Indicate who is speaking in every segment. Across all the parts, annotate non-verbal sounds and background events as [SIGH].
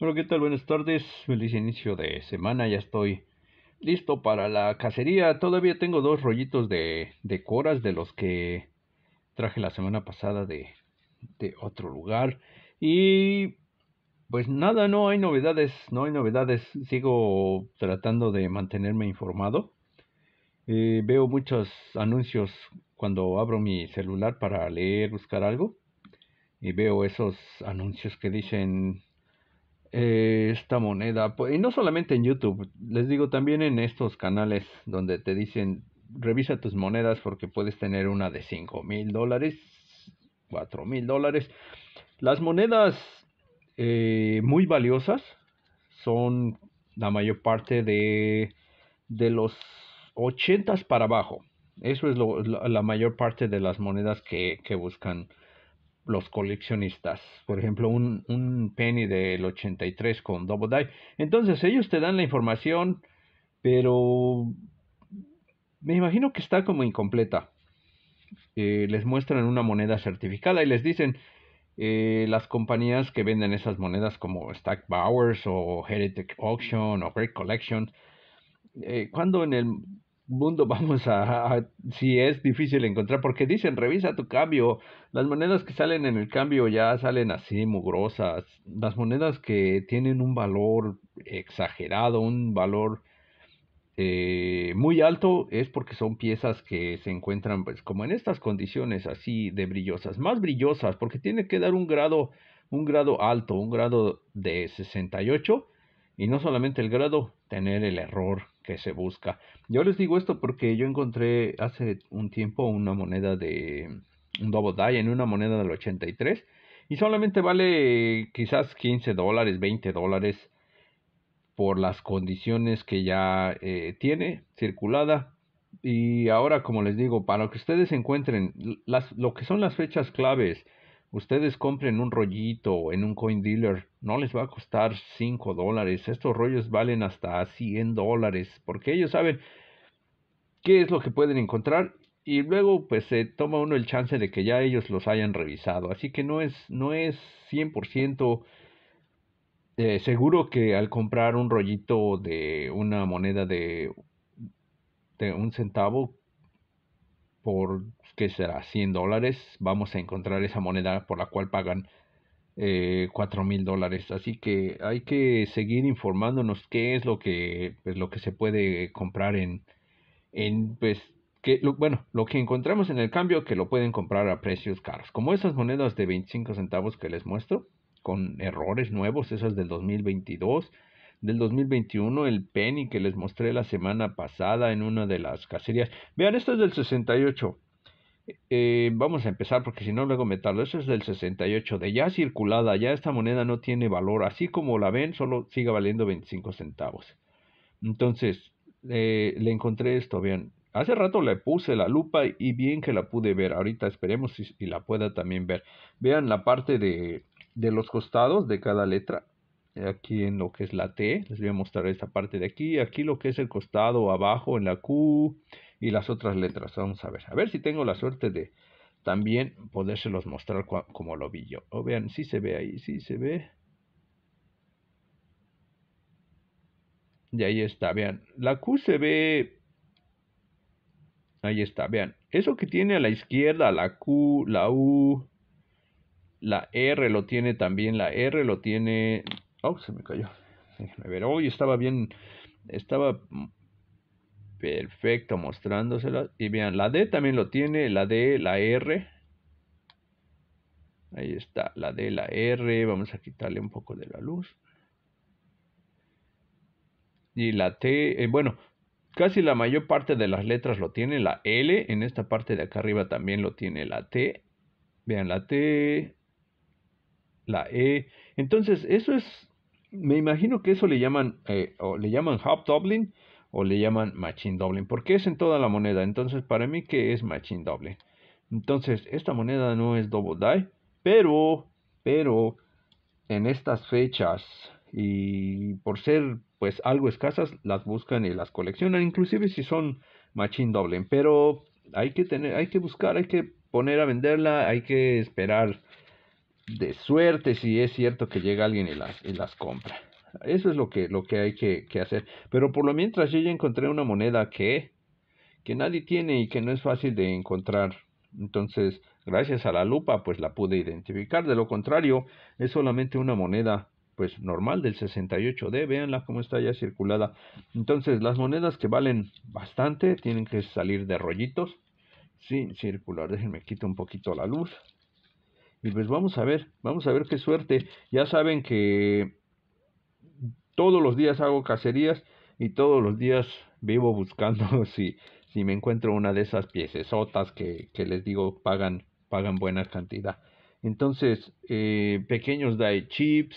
Speaker 1: Bueno, ¿qué tal? Buenas tardes. Feliz inicio de semana. Ya estoy listo para la cacería. Todavía tengo dos rollitos de, decoras coras de los que traje la semana pasada de, otro lugar. Y pues nada, no hay novedades. No hay novedades. Sigo tratando de mantenerme informado. Eh, veo muchos anuncios cuando abro mi celular para leer, buscar algo. Y veo esos anuncios que dicen eh, esta moneda. Y no solamente en YouTube, les digo también en estos canales donde te dicen revisa tus monedas porque puedes tener una de 5 mil dólares, 4 mil dólares. Las monedas eh, muy valiosas son la mayor parte de, de los 80 para abajo. Eso es la, mayor parte de las monedas que, que buscan los coleccionistas. Por ejemplo, un, un, penny del 83 con Double Die. Entonces, ellos te dan la información, pero me imagino que está como incompleta. Eh, les muestran una moneda certificada y les dicen eh, las compañías que venden esas monedas como Stack Bowers o Heritage Auction o Great Collection. Eh, cuando en el mundo [LAUGHS] vamos a, si es difícil encontrar, porque dicen, revisa tu cambio, las monedas que salen en el cambio ya salen así, mugrosas, las monedas que tienen un valor exagerado, un valor eh, muy alto, es porque son piezas que se encuentran, pues, como en estas condiciones así de brillosas, más brillosas, porque tiene que dar un grado, un grado alto, un grado de 68, y no solamente el grado, tener el error que se busca. Yo les digo esto porque yo encontré hace un tiempo una moneda de mm, un Double Die en una moneda del 83 y solamente vale quizás 15 dólares, 20 dólares por las condiciones que ya eh, tiene circulada. Y ahora, como les digo, para que ustedes encuentren las, lo que son las fechas claves ustedes compren un rollito en un coin dealer, no les va a costar 5 dólares. Estos rollos valen hasta 100 dólares porque ellos saben qué es lo que pueden encontrar y luego pues se toma uno el chance de que ya ellos los hayan revisado. Así que no es, no es 100% eh, seguro que al comprar un rollito de una moneda de, de un centavo por, que será? 100 dólares, vamos a encontrar esa moneda por la cual pagan eh, cuatro mil dólares. Así que hay que seguir informándonos qué es lo que, pues, lo que se puede comprar en, en pues, bueno, lo que encontramos en el cambio que lo pueden comprar a precios caros. Como esas monedas de 25 centavos que les muestro, con errores nuevos, esas del 2022 del 2021, el penny que les mostré la semana pasada en una de las cacerías. Vean, esto es del 68. Eh, vamos a empezar porque si no luego me tardo. Eso es del 68, de ya circulada, ya esta moneda no tiene valor. Así como la ven, solo sigue valiendo 25 centavos. Entonces, eh, le encontré esto, vean. Hace rato le puse la lupa y bien que la pude ver. Ahorita esperemos y, la pueda también ver. Vean la parte de los costados de cada letra. Eh, aquí en lo que es la T, les voy a mostrar esta parte de aquí, aquí lo que es el costado abajo en la Q y las otras letras, vamos a ver, a ver si tengo la suerte de también podérselos mostrar como lo vi yo, o vean, si sí se ve ahí, si sí se ve, y ahí está, vean, la Q se ve, ahí está, vean, eso que tiene a la izquierda, la Q, la U, la R lo tiene también, la R lo tiene Oh, se me cayó. Déjenme ver. Hoy estaba bien. Estaba perfecto mostrándosela. Y vean, la D también lo tiene. La D, la R. Ahí está, la D, la R. Vamos a quitarle un poco de la luz. Y la T, eh, bueno, casi la mayor parte de las letras lo tiene. La L, en esta parte de acá arriba también lo tiene la T. Vean, la T, la E. Entonces, eso es me imagino que eso le llaman, eh, o le llaman o le llaman machine doubling, porque es en toda la moneda. Entonces, para mí que es machine doubling. Entonces, esta moneda no es double die, pero, pero, en estas fechas y por ser pues algo escasas, las buscan y las coleccionan, inclusive si son machine doubling, pero hay que tener, hay que buscar, hay que poner a venderla, hay que esperar de suerte si es cierto que llega alguien y las, y las compra. Eso es lo que, lo que hay que, hacer. Pero por lo mientras yo ya encontré una moneda que, que nadie tiene y que no es fácil de encontrar. Entonces, gracias a la lupa, pues la pude identificar. De lo contrario, es solamente una moneda pues normal del 68D, véanla cómo está ya circulada. Entonces, las monedas que valen bastante tienen que salir de rollitos sin circular. Déjenme quito un poquito la luz. Y pues vamos a ver, vamos a ver qué suerte. Ya saben que todos los días hago cacerías y todos los días vivo buscando [LAUGHS] si, si me encuentro una de esas piecesotas que, que les digo pagan, pagan buena cantidad. Entonces, eh, pequeños die chips.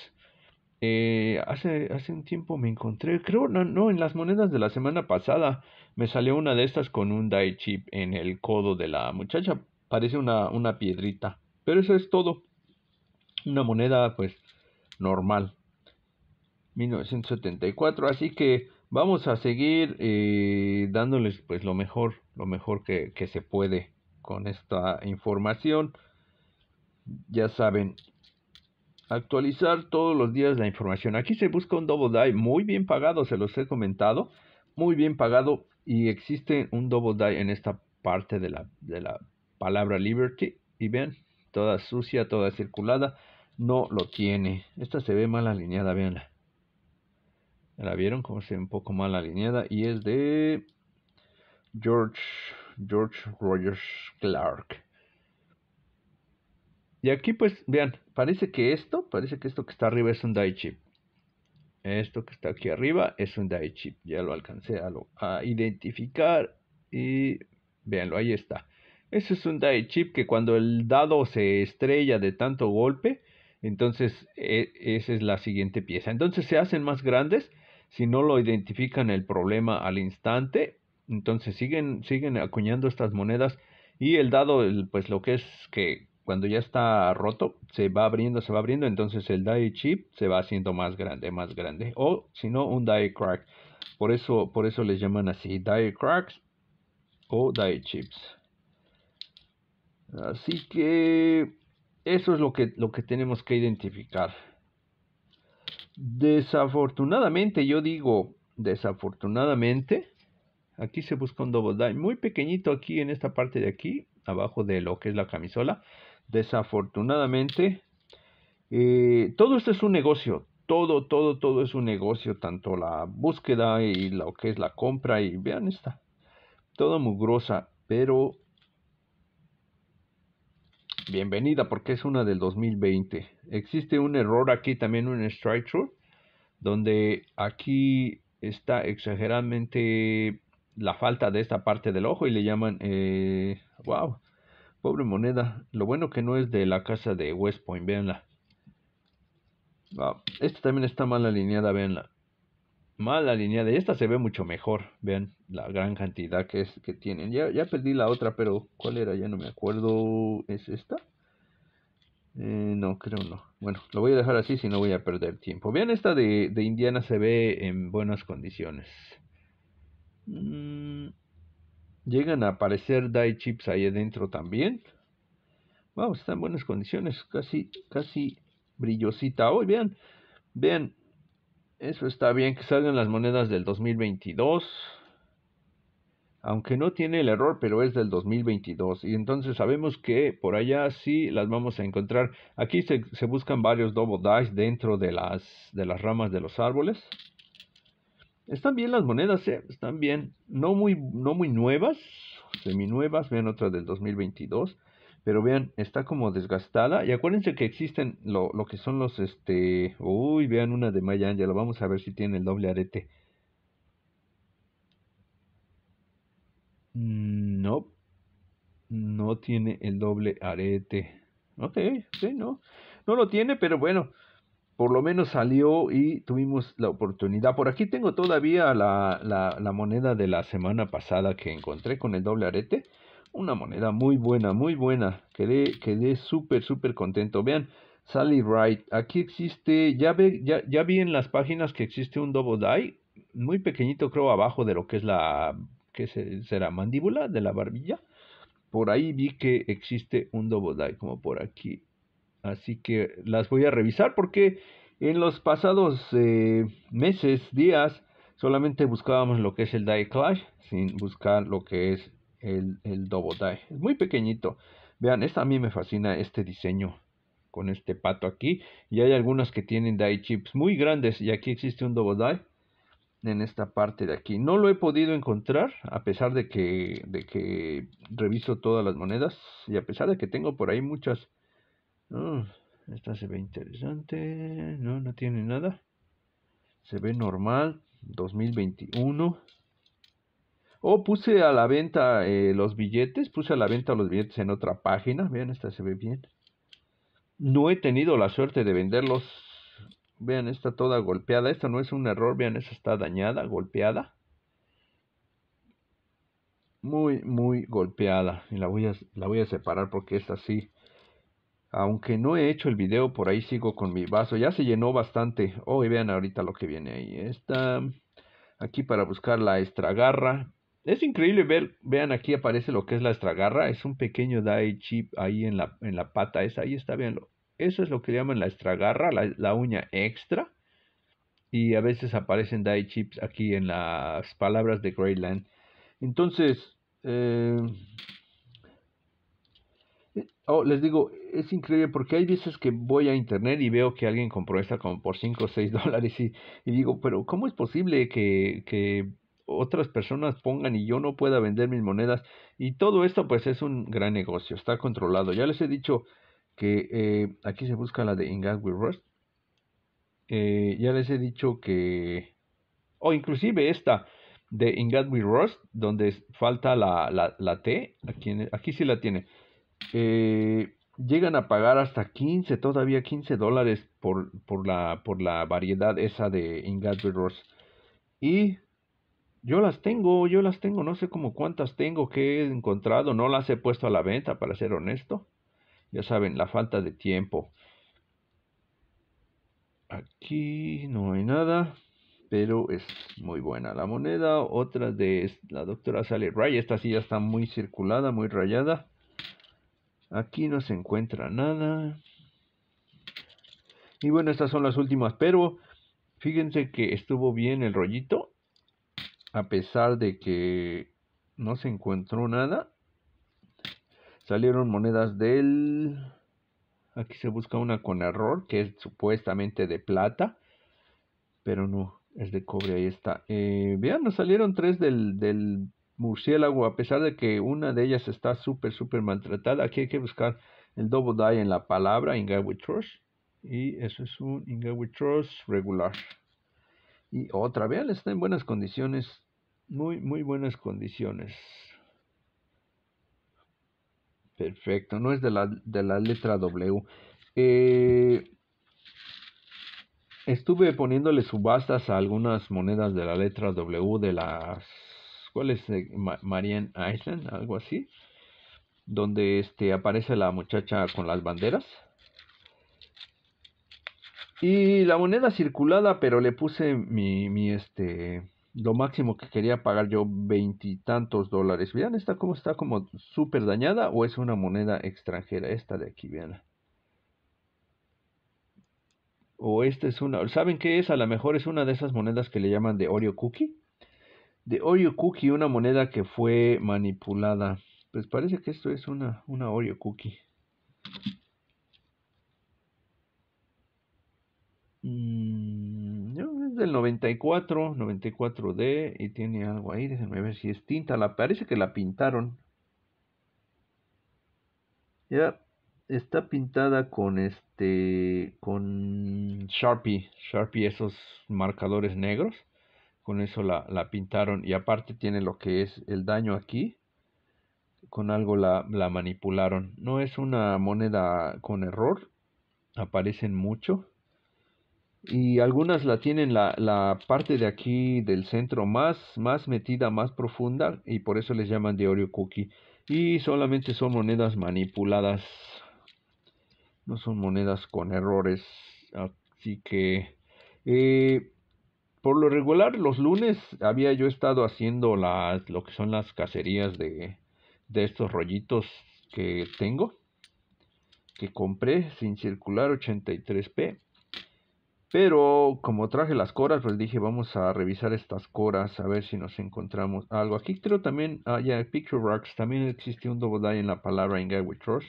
Speaker 1: Eh, hace, hace un tiempo me encontré, creo, no, no, en las monedas de la semana pasada me salió una de estas con un die chip en el codo de la muchacha. Parece una, una piedrita. Pero eso es todo. Una moneda pues normal. 1974. Así que vamos a seguir eh, dándoles pues lo mejor, lo mejor que, se puede con esta información. Ya saben, actualizar todos los días la información. Aquí se busca un double die muy bien pagado, se los he comentado, muy bien pagado y existe un double die en esta parte de la, de la palabra liberty y vean, toda sucia, toda circulada, no lo tiene. Esta se ve mal alineada, veanla. ¿La vieron? Como se ve un poco mal alineada. Y es de George, George Rogers Clark. Y aquí pues, vean, parece que esto, parece que esto que está arriba es un die chip. Esto que está aquí arriba es un die chip. Ya lo alcancé a, a identificar y veanlo, ahí está. Ese es un die chip que cuando el dado se estrella de tanto golpe, entonces eh, esa es la siguiente pieza. Entonces se hacen más grandes si no lo identifican el problema al instante. Entonces siguen, siguen acuñando estas monedas y el dado, pues lo que es que cuando ya está roto, se va abriendo, se va abriendo, entonces el die chip se va haciendo más grande, más grande. O si no, un die crack. Por eso, por eso les llaman así, die cracks o die chips. Así que eso es lo que, lo que tenemos que identificar. Desafortunadamente, yo digo desafortunadamente, aquí se busca un double die muy pequeñito aquí en esta parte de aquí, abajo de lo que es la camisola. Desafortunadamente, eh, todo esto es un negocio, todo, todo, todo es un negocio, tanto la búsqueda y lo que es la compra y vean esta, todo mugrosa, pero bienvenida porque es una del 2020. Existe un error aquí también, un strike through, donde aquí está exageradamente la falta de esta parte del ojo y le llaman, eh, wow, pobre moneda. Lo bueno que no es de la casa de West Point, véanla. esta también está mal alineada, véanla. Más la línea de esta se ve mucho mejor. Vean la gran cantidad que, que tienen. Ya, ya perdí la otra, pero ¿cuál era? Ya no me acuerdo. ¿Es esta? Eh, no, creo no. Bueno, lo voy a dejar así si no voy a perder tiempo. Vean, esta de, Indiana se ve en buenas condiciones. Mm, llegan a aparecer die chips ahí adentro también. Vamos, wow, está en buenas condiciones. Casi, casi brillosita hoy. Vean, vean, eso está bien, que salgan las monedas del 2022. Aunque no tiene el error, pero es del 2022. Y entonces sabemos que por allá sí las vamos a encontrar. Aquí se, buscan varios double dice dentro de las, de las ramas de los árboles. Están bien las monedas, ¿eh? están bien. No muy, no muy nuevas, seminuevas. Vean otra del 2022. Pero vean, está como desgastada. Y acuérdense que existen lo, lo que son los este. Uy, vean una de Maya Angela. Vamos a ver si tiene el doble arete. Mm, no. No tiene el doble arete. Ok, sí, no. No lo tiene, pero bueno. Por lo menos salió y tuvimos la oportunidad. Por aquí tengo todavía la, la moneda de la semana pasada que encontré con el doble arete. Una moneda muy buena, muy buena. Quedé, quedé súper, súper contento. Vean, Sally Wright. Aquí existe, ya, ve, ya, vi en las páginas que existe un double die. Muy pequeñito, creo, abajo de lo que es la, ¿qué será? Mandíbula de la barbilla. Por ahí vi que existe un double die, como por aquí. Así que las voy a revisar porque en los pasados eh, meses, días, solamente buscábamos lo que es el die clash sin buscar lo que es el, el Dobodai. Es muy pequeñito. Vean, esta a mí me fascina este diseño con este pato aquí. Y hay algunas que tienen die chips muy grandes. Y aquí existe un Die... en esta parte de aquí. No lo he podido encontrar a pesar de que, de que reviso todas las monedas. Y a pesar de que tengo por ahí muchas... Mm, esta se ve interesante. No, no tiene nada. Se ve normal. 2021. O oh, puse a la venta eh, los billetes, puse a la venta los billetes en otra página. Vean, esta se ve bien. No he tenido la suerte de venderlos. Vean, está toda golpeada. Esto no es un error. Vean, esta está dañada, golpeada. Muy, muy golpeada. Y la voy a, la voy a separar porque esta sí. Aunque no he hecho el video, por ahí sigo con mi vaso. Ya se llenó bastante. Oh, y vean ahorita lo que viene ahí. Esta. Aquí para buscar la extragarra. Es increíble ver, vean aquí aparece lo que es la estragarra, es un pequeño die chip ahí en la, pata esa, ahí está, viendo, Eso es lo que llaman la estragarra, la, uña extra. Y a veces aparecen die chips aquí en las palabras de Greyland. Entonces, eh, oh, les digo, es increíble porque hay veces que voy a internet y veo que alguien compró esta como por 5 o 6 [LAUGHS] dólares y, digo, pero ¿cómo es posible que, que otras personas pongan y yo no pueda vender mis monedas. Y todo esto pues es un gran negocio, está controlado. Ya les he dicho que eh, aquí se busca la de Ingat with Rust. Eh, ya les he dicho que, o inclusive esta de Ingat Ross donde falta la, la, la T, aquí, aquí sí la tiene. Eh, llegan a pagar hasta 15, todavía 15 dólares por, por, la, por la variedad esa de Ingat Ross Y yo las tengo, yo las tengo, no sé cómo cuántas tengo que he encontrado, no las he puesto a la venta, para ser honesto. Ya saben, la falta de tiempo. Aquí no hay nada, pero es muy buena la moneda. Otra de la doctora Sally Ray, esta sí ya está muy circulada, muy rayada. Aquí no se encuentra nada. Y bueno, estas son las últimas, pero fíjense que estuvo bien el rollito a pesar de que no se encontró nada, salieron monedas del... Aquí se busca una con error, que es supuestamente de plata, pero no, es de cobre, ahí está. Eh, vean, nos salieron tres del, del murciélago, a pesar de que una de ellas está súper, súper maltratada. Aquí hay que buscar el double die en la palabra, in trust, y eso es un in trust regular. Y otra vez está en buenas condiciones, muy, muy buenas condiciones. Perfecto, no es de la, letra W. Eh, estuve poniéndole subastas a algunas monedas de la letra W de las ¿cuál es? Marian Island, algo así, donde este, aparece la muchacha con las banderas y la moneda circulada, pero le puse mi, mi este, lo máximo que quería pagar yo, veintitantos dólares. Vean esta está como súper dañada o es una moneda extranjera, esta de aquí, vean. O esta es una, ¿saben qué es? A lo mejor es una de esas monedas que le llaman de Oreo Cookie. De Oreo Cookie, una moneda que fue manipulada. Pues parece que esto es una, una Oreo Cookie. Mm, es del 94, 94D y tiene algo ahí, déjenme ver si es tinta, la, parece que la pintaron. Ya está pintada con este con Sharpie, Sharpie esos marcadores negros. Con eso la, pintaron y aparte tiene lo que es el daño aquí con algo la, la, manipularon. No es una moneda con error, aparecen mucho y algunas la tienen la, parte de aquí del centro más, más metida, más profunda y por eso les llaman de Oreo Cookie. Y solamente son monedas manipuladas, no son monedas con errores. Así que eh, por lo regular los lunes había yo estado haciendo las, lo que son las cacerías de, de estos rollitos que tengo, que compré sin circular 83p pero como traje las coras, pues dije, vamos a revisar estas coras, a ver si nos encontramos algo. Aquí creo también, ah, ya, Picture Rocks, también existe un double die en la palabra en With Rush.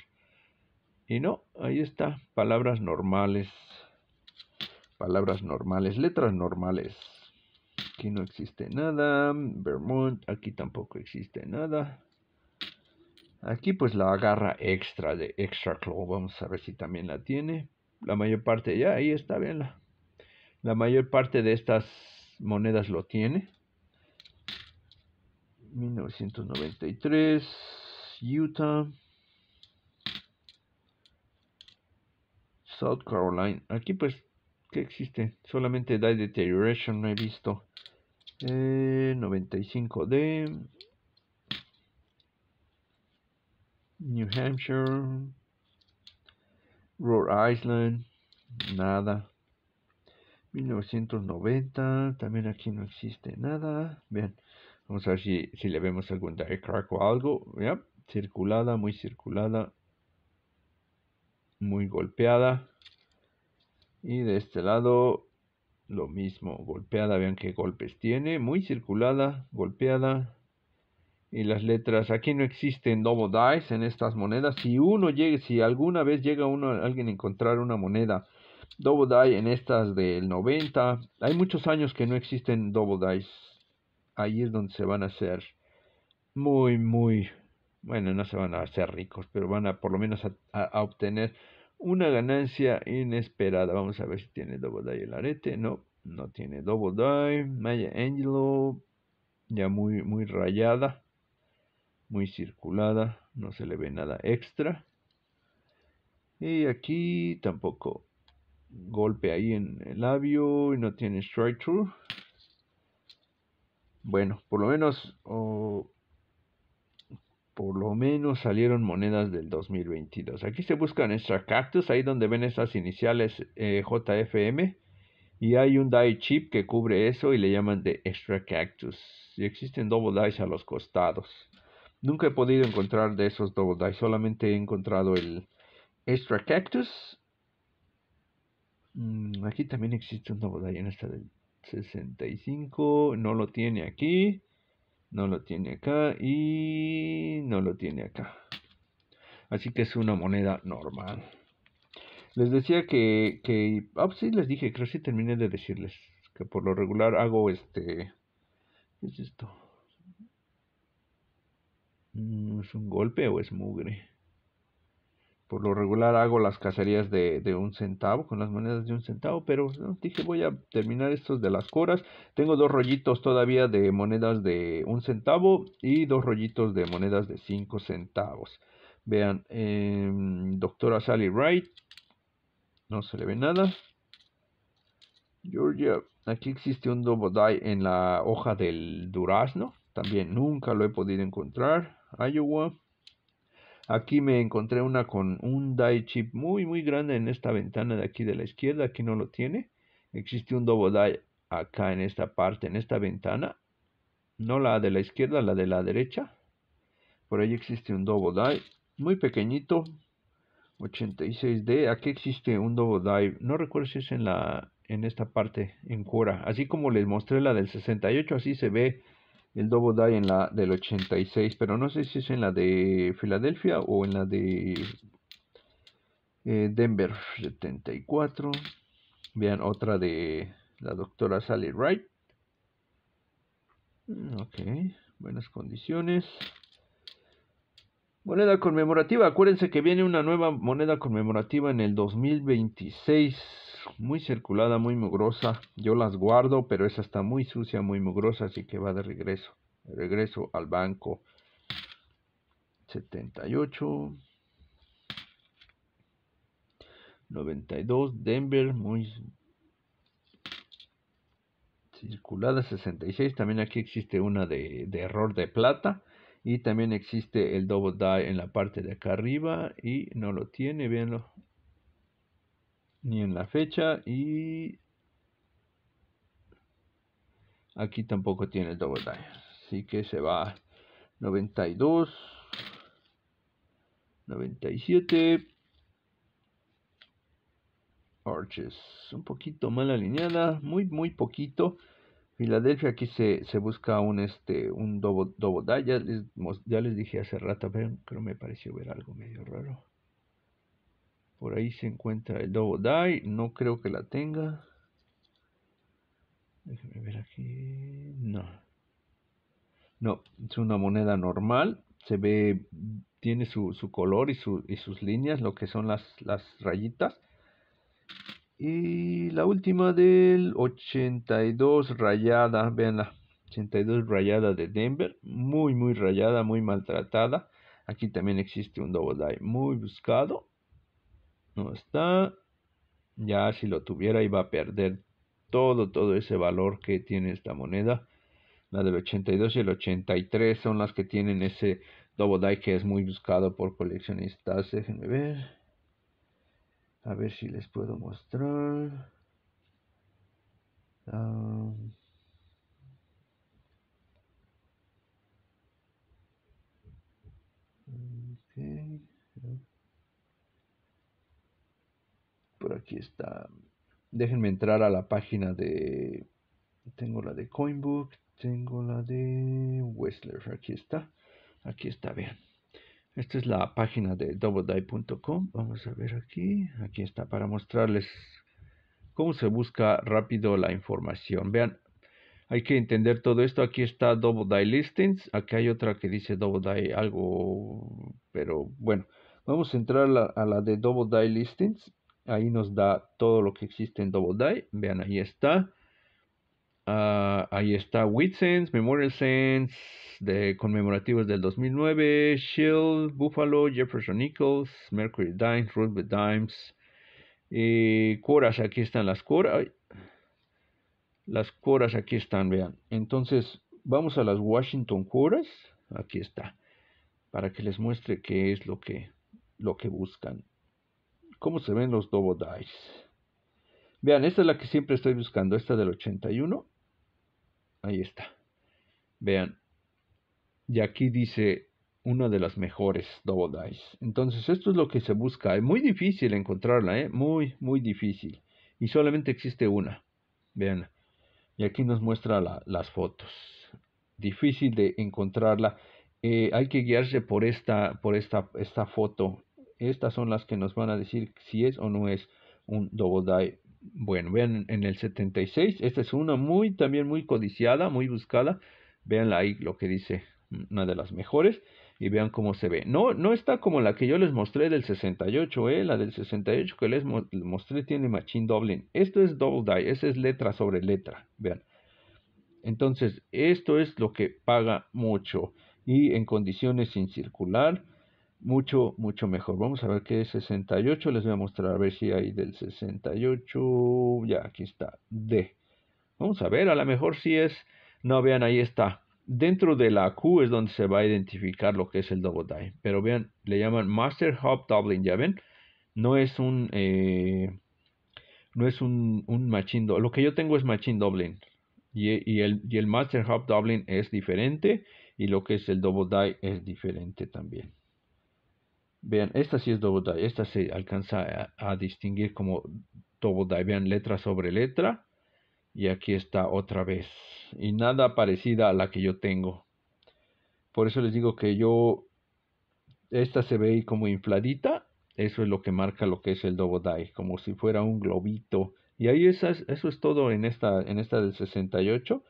Speaker 1: Y no, ahí está, palabras normales, palabras normales, letras normales. Aquí no existe nada, Vermont, aquí tampoco existe nada. Aquí pues la agarra extra de Extra Claw, vamos a ver si también la tiene. La mayor parte ya, ahí está, véanla. La mayor parte de estas monedas lo tiene. 1993, Utah, South Carolina. Aquí pues, ¿qué existe? Solamente Die Deterioration no he visto. 95D, eh, New Hampshire, Rhode Island, nada. 1990, también aquí no existe nada. Bien, vamos a ver si, si le vemos algún die crack o algo. ¿ya? Circulada, muy circulada, muy golpeada. Y de este lado, lo mismo, golpeada, vean qué golpes tiene. Muy circulada, golpeada. Y las letras, aquí no existen double dice en estas monedas. Si uno llega, si alguna vez llega uno, alguien a encontrar una moneda Double Die en estas del 90. Hay muchos años que no existen Double dies. Ahí es donde se van a hacer muy, muy... Bueno, no se van a hacer ricos, pero van a por lo menos a, obtener una ganancia inesperada. Vamos a ver si tiene Double Die el arete. No, no tiene Double Die. Maya Angelo, ya muy, muy rayada, muy circulada. No se le ve nada extra. Y aquí tampoco golpe ahí en el labio y no tiene strike true... Bueno, por lo menos por lo menos salieron monedas del 2022. Aquí se buscan extra cactus, ahí donde ven esas iniciales eh, JFM. Y hay un die chip que cubre eso y le llaman de extra cactus. Y existen double dice a los costados. Nunca he podido encontrar de esos double dice, solamente he encontrado el extra cactus Mm, aquí también existe una en esta del 65. No lo tiene aquí. No lo tiene acá. Y no lo tiene acá. Así que es una moneda normal. Les decía que... que ah, pues sí, les dije. Creo que sí terminé de decirles. Que por lo regular hago este... ¿Qué es esto? Mm, ¿Es un golpe o es mugre? por lo regular hago las cacerías de, un centavo, con las monedas de un centavo, pero dije voy a terminar estos de las coras. Tengo dos rollitos todavía de monedas de un centavo y dos rollitos de monedas de cinco centavos. Vean, em, doctora Sally Wright, no se le ve nada. Georgia, aquí existe un Dobodai en la hoja del durazno, también nunca lo he podido encontrar. Iowa, Aquí me encontré una con un die chip muy muy grande en esta ventana de aquí de la izquierda, aquí no lo tiene. Existe un double die acá en esta parte, en esta ventana. No la de la izquierda, la de la derecha. Por ahí existe un double die muy pequeñito, 86D. Aquí existe un double die. No recuerdo si es en la en esta parte en Cura. Así como les mostré la del 68, así se ve el Double Die en la del 86, pero no sé si es en la de Filadelfia o en la de eh, Denver 74. Vean otra de la doctora Sally Wright. Mm, ok, buenas condiciones. Moneda conmemorativa. Acuérdense que viene una nueva moneda conmemorativa en el 2026. Muy circulada, muy mugrosa. Yo las guardo, pero esa está muy sucia, muy mugrosa, así que va de regreso. De regreso al banco. 78. 92. Denver, muy circulada. 66. También aquí existe una de, de error de plata. Y también existe el double die en la parte de acá arriba y no lo tiene, véanlo. Ni en la fecha y aquí tampoco tiene el double die. Así que se va 92, 97. Arches, un poquito mal alineada, muy, muy poquito. Filadelfia aquí se, busca un este un dobo, dobo ya, les, les, dije hace rato, pero, que me pareció ver algo medio raro. Por ahí se encuentra el Dobo Die, no creo que la tenga. Déjenme ver aquí. No. No, es una moneda normal. Se ve, tiene su, color y, sus líneas, lo que son las, las rayitas. Y la última del 82 rayada, vean la 82 rayada de Denver, muy muy rayada, muy maltratada. Aquí también existe un double die muy buscado. No está. Ya si lo tuviera iba a perder todo, todo ese valor que tiene esta moneda. La del 82 y el 83 son las que tienen ese double die que es muy buscado por coleccionistas. Déjenme ver. A ver si les puedo mostrar. Ah. Por aquí está. Déjenme entrar a la página de... Tengo la de Coinbook, tengo la de Wessler. Aquí está. Aquí está, vean. Esta es la página de doubledie.com. Vamos a ver aquí. Aquí está para mostrarles cómo se busca rápido la información. Vean, hay que entender todo esto. Aquí está Double Listings. Aquí hay otra que dice Double algo, pero bueno. Vamos a entrar a la, de Double Listings. Ahí nos da todo lo que existe en Double Vean, ahí está. Ah, ahí está Sense, Memorial Sense, de conmemorativos del 2009, Shield, Buffalo, Jefferson Nichols, Mercury Dimes, Roosevelt Dimes, y Coras, aquí están las Coras. Las Coras aquí están, vean. Entonces, vamos a las Washington Coras. Aquí está. Para que les muestre qué es lo que, lo que buscan. ¿Cómo se ven los Double Dice? Vean, esta es la que siempre estoy buscando, esta del 81. Ahí está. Vean. Y aquí dice una de las mejores Double Dice. Entonces, esto es lo que se busca. Es muy difícil encontrarla, ¿eh? Muy, muy difícil. Y solamente existe una. Vean. Y aquí nos muestra las fotos. Difícil de encontrarla. Eh, hay que guiarse por esta, por esta, esta foto. Estas son las que nos van a decir si es o no es un Double Die bueno, vean en el 76, esta es una muy, también muy codiciada, muy buscada. Veanla ahí lo que dice, una de las mejores, y vean cómo se ve. No, no está como la que yo les mostré del 68, eh, la del 68 que les mostré tiene Machine Doubling. Esto es Double Die, esa es letra sobre letra, vean. Entonces, esto es lo que paga mucho. Y en condiciones sin circular, mucho, mucho mejor. Vamos a ver qué es 68. Les voy a mostrar a ver si hay del 68. Ya, aquí está. D. Vamos a ver, a lo mejor si es... No, vean, ahí está. Dentro de la Q es donde se va a identificar lo que es el double die. Pero vean, le llaman Master Hub Doubling, ya ven. No es un... Eh, no es un, un Lo que yo tengo es machine doubling. Y, el, y el Master Hub Doubling es diferente. Y lo que es el double die es diferente también. Vean, esta sí es double Esta se alcanza a, distinguir como double die. Vean, letra sobre letra. Y aquí está otra vez. Y nada parecida a la que yo tengo. Por eso les digo que yo... Esta se ve ahí como infladita. Eso es lo que marca lo que es el double die. Como si fuera un globito. Y ahí eso es, eso es todo en esta, en esta del 68.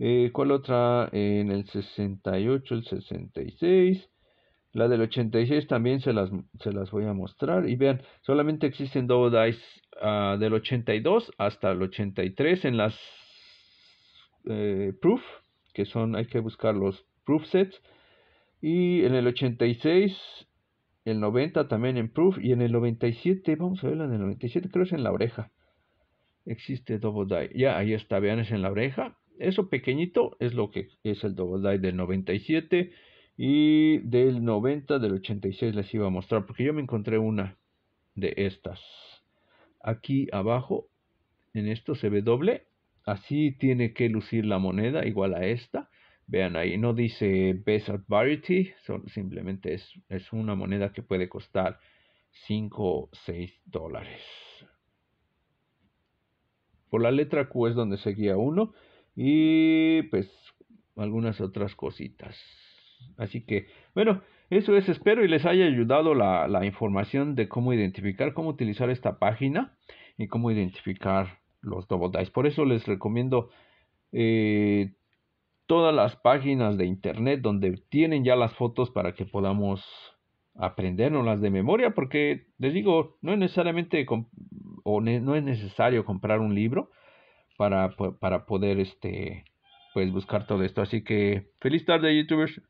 Speaker 1: Eh, ¿Cuál otra? En el 68, el 66. La del 86 también se las, se las voy a mostrar. Y vean, solamente existen Double Dice ah, del 82 hasta el 83 en las eh, Proof, que son, hay que buscar los Proof Sets. Y en el 86, el 90 también en Proof. Y en el 97, vamos a ver en el 97, creo es en la oreja. Existe Double Die. Ya, ahí está, vean, es en la oreja. Eso pequeñito es lo que es el Double Die del 97. Y del 90, del 86 les iba a mostrar, porque yo me encontré una de estas. Aquí abajo, en esto se ve doble. Así tiene que lucir la moneda, igual a esta. Vean ahí, no dice best variety, simplemente es, es una moneda que puede costar 5 o 6 dólares. Por la letra Q es donde seguía uno y pues algunas otras cositas. Así que, bueno, eso es, espero y les haya ayudado la, la información de cómo identificar, cómo utilizar esta página y cómo identificar los double dice. Por eso les recomiendo eh, todas las páginas de internet donde tienen ya las fotos para que podamos aprendernos las de memoria, porque les digo, no es necesariamente o no es necesario comprar un libro para, para poder este pues buscar todo esto. Así que feliz tarde, youtubers.